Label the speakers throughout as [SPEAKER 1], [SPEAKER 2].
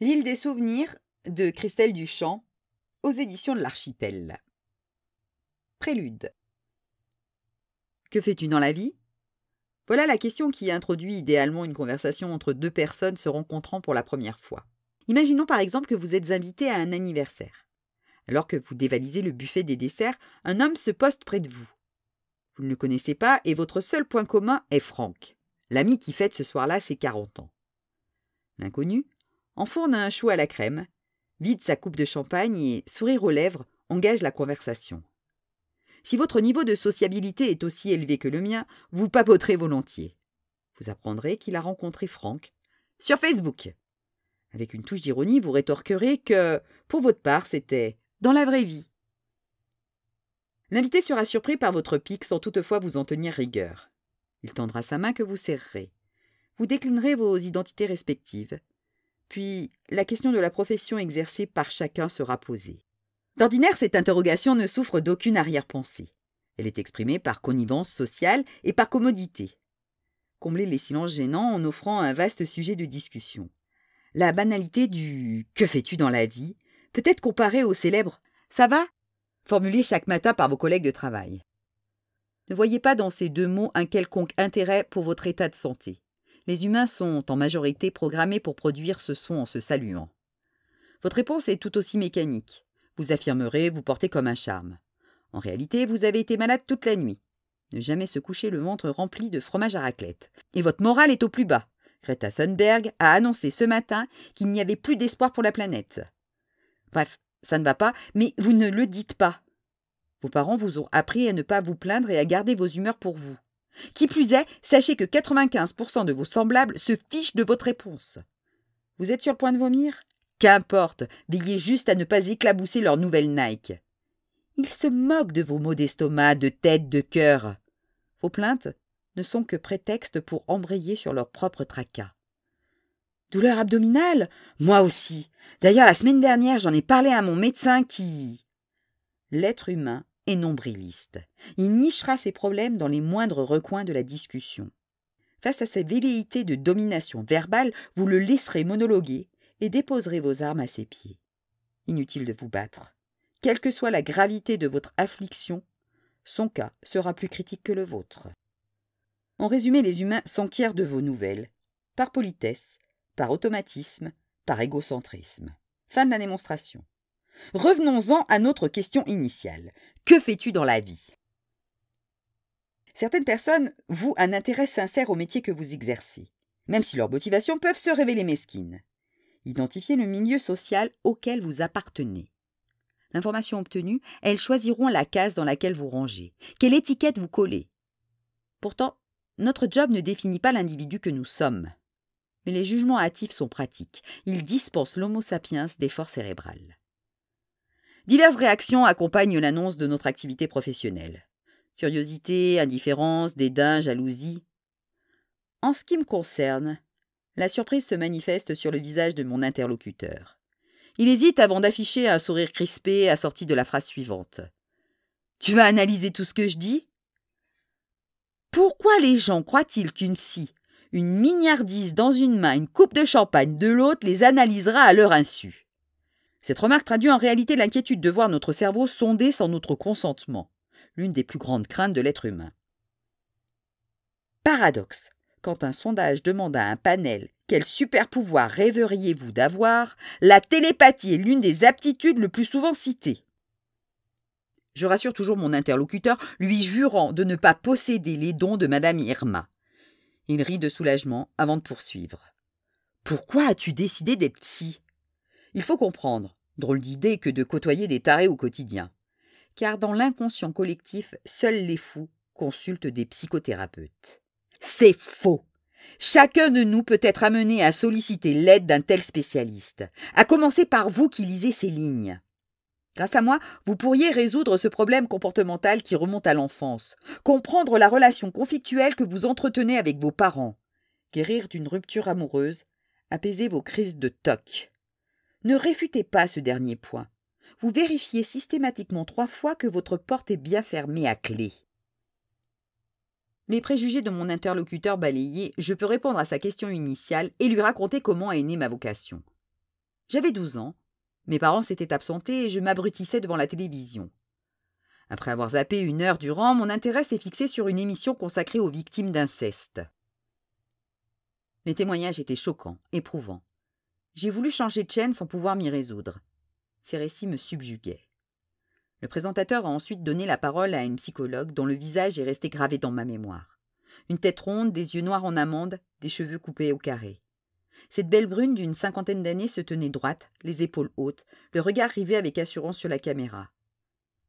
[SPEAKER 1] L'île des souvenirs de Christelle Duchamp aux éditions de l'Archipel. Prélude. Que fais-tu dans la vie Voilà la question qui introduit idéalement une conversation entre deux personnes se rencontrant pour la première fois. Imaginons par exemple que vous êtes invité à un anniversaire. Alors que vous dévalisez le buffet des desserts, un homme se poste près de vous. Vous ne le connaissez pas et votre seul point commun est Franck, l'ami qui fête ce soir-là ses 40 ans. L'inconnu enfourne un chou à la crème, vide sa coupe de champagne et, sourire aux lèvres, engage la conversation. Si votre niveau de sociabilité est aussi élevé que le mien, vous papoterez volontiers. Vous apprendrez qu'il a rencontré Franck sur Facebook. Avec une touche d'ironie, vous rétorquerez que, pour votre part, c'était dans la vraie vie. L'invité sera surpris par votre pique sans toutefois vous en tenir rigueur. Il tendra sa main que vous serrerez. Vous déclinerez vos identités respectives, puis, la question de la profession exercée par chacun sera posée. D'ordinaire, cette interrogation ne souffre d'aucune arrière-pensée. Elle est exprimée par connivence sociale et par commodité. Combler les silences gênants en offrant un vaste sujet de discussion. La banalité du Que fais-tu dans la vie peut être comparée au célèbre Ça va formulé chaque matin par vos collègues de travail. Ne voyez pas dans ces deux mots un quelconque intérêt pour votre état de santé les humains sont en majorité programmés pour produire ce son en se saluant. Votre réponse est tout aussi mécanique. Vous affirmerez vous portez comme un charme. En réalité, vous avez été malade toute la nuit. Ne jamais se coucher le ventre rempli de fromage à raclette. Et votre morale est au plus bas. Greta Thunberg a annoncé ce matin qu'il n'y avait plus d'espoir pour la planète. Bref, ça ne va pas, mais vous ne le dites pas. Vos parents vous ont appris à ne pas vous plaindre et à garder vos humeurs pour vous. Qui plus est, sachez que 95% de vos semblables se fichent de votre réponse. Vous êtes sur le point de vomir Qu'importe, veillez juste à ne pas éclabousser leur nouvelle Nike. Ils se moquent de vos maux d'estomac, de tête, de cœur. Vos plaintes ne sont que prétexte pour embrayer sur leur propre tracas. Douleur abdominale Moi aussi. D'ailleurs, la semaine dernière, j'en ai parlé à mon médecin qui. L'être humain et nombriliste. Il nichera ses problèmes dans les moindres recoins de la discussion. Face à sa velléité de domination verbale, vous le laisserez monologuer et déposerez vos armes à ses pieds. Inutile de vous battre. Quelle que soit la gravité de votre affliction, son cas sera plus critique que le vôtre. En résumé, les humains s'enquièrent de vos nouvelles, par politesse, par automatisme, par égocentrisme. Fin de la démonstration. Revenons-en à notre question initiale. Que fais-tu dans la vie Certaines personnes vouent un intérêt sincère au métier que vous exercez, même si leurs motivations peuvent se révéler mesquines. Identifiez le milieu social auquel vous appartenez. L'information obtenue, elles choisiront la case dans laquelle vous rangez, quelle étiquette vous collez. Pourtant, notre job ne définit pas l'individu que nous sommes. Mais les jugements hâtifs sont pratiques. Ils dispensent l'homo sapiens d'efforts cérébrales. Diverses réactions accompagnent l'annonce de notre activité professionnelle. Curiosité, indifférence, dédain, jalousie. En ce qui me concerne, la surprise se manifeste sur le visage de mon interlocuteur. Il hésite avant d'afficher un sourire crispé assorti de la phrase suivante. Tu vas analyser tout ce que je dis Pourquoi les gens croient-ils qu'une scie, une mignardise dans une main, une coupe de champagne de l'autre les analysera à leur insu cette remarque traduit en réalité l'inquiétude de voir notre cerveau sondé sans notre consentement, l'une des plus grandes craintes de l'être humain. Paradoxe. Quand un sondage demande à un panel quel super pouvoir rêveriez-vous d'avoir, la télépathie est l'une des aptitudes le plus souvent citées. Je rassure toujours mon interlocuteur, lui jurant de ne pas posséder les dons de madame Irma. Il rit de soulagement avant de poursuivre. Pourquoi as-tu décidé d'être psy Il faut comprendre. Drôle d'idée que de côtoyer des tarés au quotidien. Car dans l'inconscient collectif, seuls les fous consultent des psychothérapeutes. C'est faux. Chacun de nous peut être amené à solliciter l'aide d'un tel spécialiste, à commencer par vous qui lisez ces lignes. Grâce à moi, vous pourriez résoudre ce problème comportemental qui remonte à l'enfance, comprendre la relation conflictuelle que vous entretenez avec vos parents, guérir d'une rupture amoureuse, apaiser vos crises de toc. Ne réfutez pas ce dernier point. Vous vérifiez systématiquement trois fois que votre porte est bien fermée à clé. Les préjugés de mon interlocuteur balayés, je peux répondre à sa question initiale et lui raconter comment est née ma vocation. J'avais 12 ans, mes parents s'étaient absentés et je m'abrutissais devant la télévision. Après avoir zappé une heure durant, mon intérêt s'est fixé sur une émission consacrée aux victimes d'inceste. Les témoignages étaient choquants, éprouvants. J'ai voulu changer de chaîne sans pouvoir m'y résoudre. Ces récits me subjuguaient. Le présentateur a ensuite donné la parole à une psychologue dont le visage est resté gravé dans ma mémoire. Une tête ronde, des yeux noirs en amande, des cheveux coupés au carré. Cette belle brune d'une cinquantaine d'années se tenait droite, les épaules hautes, le regard rivé avec assurance sur la caméra.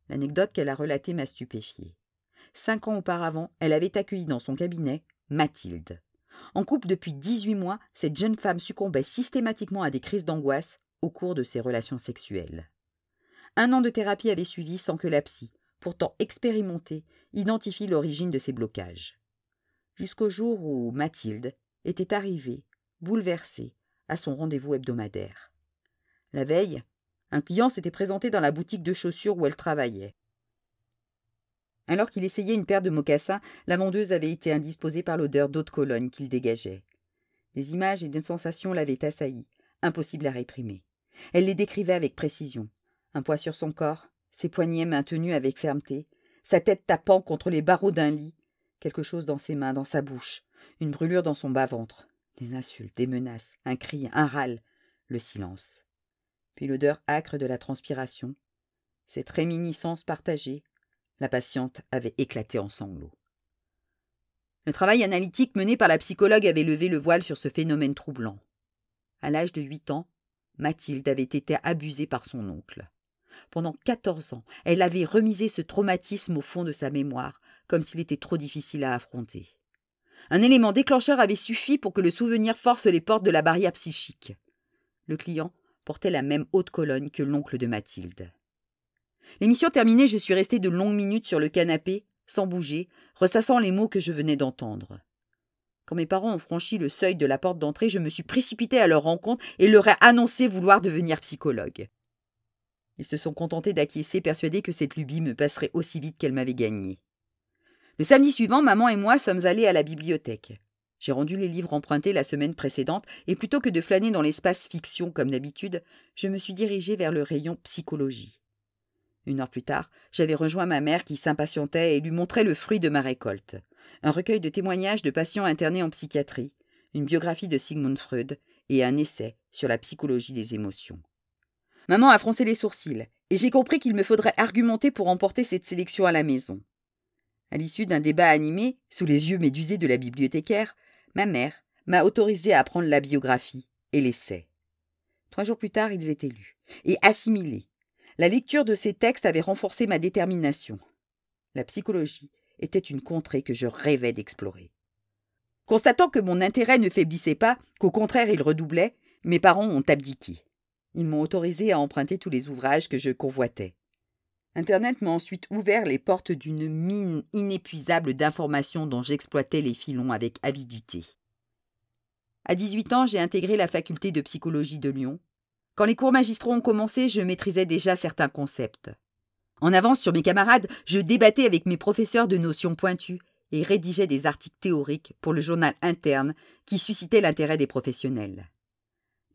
[SPEAKER 1] L'anecdote qu'elle a relatée m'a stupéfiée. Cinq ans auparavant, elle avait accueilli dans son cabinet Mathilde. En couple depuis 18 mois, cette jeune femme succombait systématiquement à des crises d'angoisse au cours de ses relations sexuelles. Un an de thérapie avait suivi sans que la psy, pourtant expérimentée, identifie l'origine de ces blocages. Jusqu'au jour où Mathilde était arrivée, bouleversée, à son rendez-vous hebdomadaire. La veille, un client s'était présenté dans la boutique de chaussures où elle travaillait. Alors qu'il essayait une paire de mocassins, la vendeuse avait été indisposée par l'odeur d'autres colonnes qu'il dégageait. Des images et des sensations l'avaient assaillie, impossible à réprimer. Elle les décrivait avec précision. Un poids sur son corps, ses poignets maintenus avec fermeté, sa tête tapant contre les barreaux d'un lit, quelque chose dans ses mains, dans sa bouche, une brûlure dans son bas-ventre, des insultes, des menaces, un cri, un râle, le silence. Puis l'odeur âcre de la transpiration, cette réminiscence partagée, la patiente avait éclaté en sanglots. Le travail analytique mené par la psychologue avait levé le voile sur ce phénomène troublant. À l'âge de huit ans, Mathilde avait été abusée par son oncle. Pendant quatorze ans, elle avait remisé ce traumatisme au fond de sa mémoire, comme s'il était trop difficile à affronter. Un élément déclencheur avait suffi pour que le souvenir force les portes de la barrière psychique. Le client portait la même haute colonne que l'oncle de Mathilde. L'émission terminée, je suis resté de longues minutes sur le canapé, sans bouger, ressassant les mots que je venais d'entendre. Quand mes parents ont franchi le seuil de la porte d'entrée, je me suis précipité à leur rencontre et leur ai annoncé vouloir devenir psychologue. Ils se sont contentés d'acquiescer, persuadés que cette lubie me passerait aussi vite qu'elle m'avait gagnée. Le samedi suivant, maman et moi sommes allés à la bibliothèque. J'ai rendu les livres empruntés la semaine précédente, et plutôt que de flâner dans l'espace fiction comme d'habitude, je me suis dirigé vers le rayon psychologie. Une heure plus tard, j'avais rejoint ma mère qui s'impatientait et lui montrait le fruit de ma récolte. Un recueil de témoignages de patients internés en psychiatrie, une biographie de Sigmund Freud et un essai sur la psychologie des émotions. Maman a froncé les sourcils, et j'ai compris qu'il me faudrait argumenter pour emporter cette sélection à la maison. À l'issue d'un débat animé, sous les yeux médusés de la bibliothécaire, ma mère m'a autorisé à prendre la biographie et l'essai. Trois jours plus tard, ils étaient lus et assimilés la lecture de ces textes avait renforcé ma détermination. La psychologie était une contrée que je rêvais d'explorer. Constatant que mon intérêt ne faiblissait pas, qu'au contraire il redoublait, mes parents ont abdiqué. Ils m'ont autorisé à emprunter tous les ouvrages que je convoitais. Internet m'a ensuite ouvert les portes d'une mine inépuisable d'informations dont j'exploitais les filons avec avidité. À 18 ans, j'ai intégré la faculté de psychologie de Lyon, quand les cours magistraux ont commencé, je maîtrisais déjà certains concepts. En avance sur mes camarades, je débattais avec mes professeurs de notions pointues et rédigeais des articles théoriques pour le journal interne qui suscitait l'intérêt des professionnels.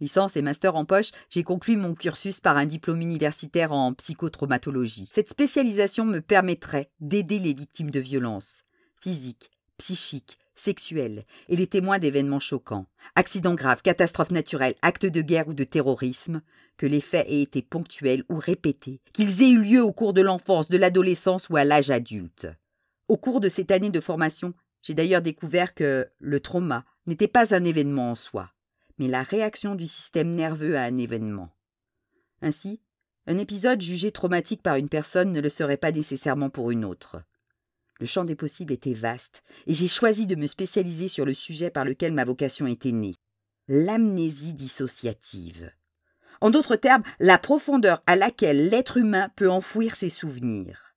[SPEAKER 1] Licence et master en poche, j'ai conclu mon cursus par un diplôme universitaire en psychotraumatologie. Cette spécialisation me permettrait d'aider les victimes de violences physiques, psychiques sexuels et les témoins d'événements choquants, accidents graves, catastrophes naturelles, actes de guerre ou de terrorisme, que les faits aient été ponctuels ou répétés, qu'ils aient eu lieu au cours de l'enfance, de l'adolescence ou à l'âge adulte. Au cours de cette année de formation, j'ai d'ailleurs découvert que le trauma n'était pas un événement en soi, mais la réaction du système nerveux à un événement. Ainsi, un épisode jugé traumatique par une personne ne le serait pas nécessairement pour une autre. Le champ des possibles était vaste, et j'ai choisi de me spécialiser sur le sujet par lequel ma vocation était née, l'amnésie dissociative. En d'autres termes, la profondeur à laquelle l'être humain peut enfouir ses souvenirs.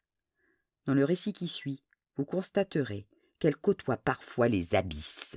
[SPEAKER 1] Dans le récit qui suit, vous constaterez qu'elle côtoie parfois les abysses.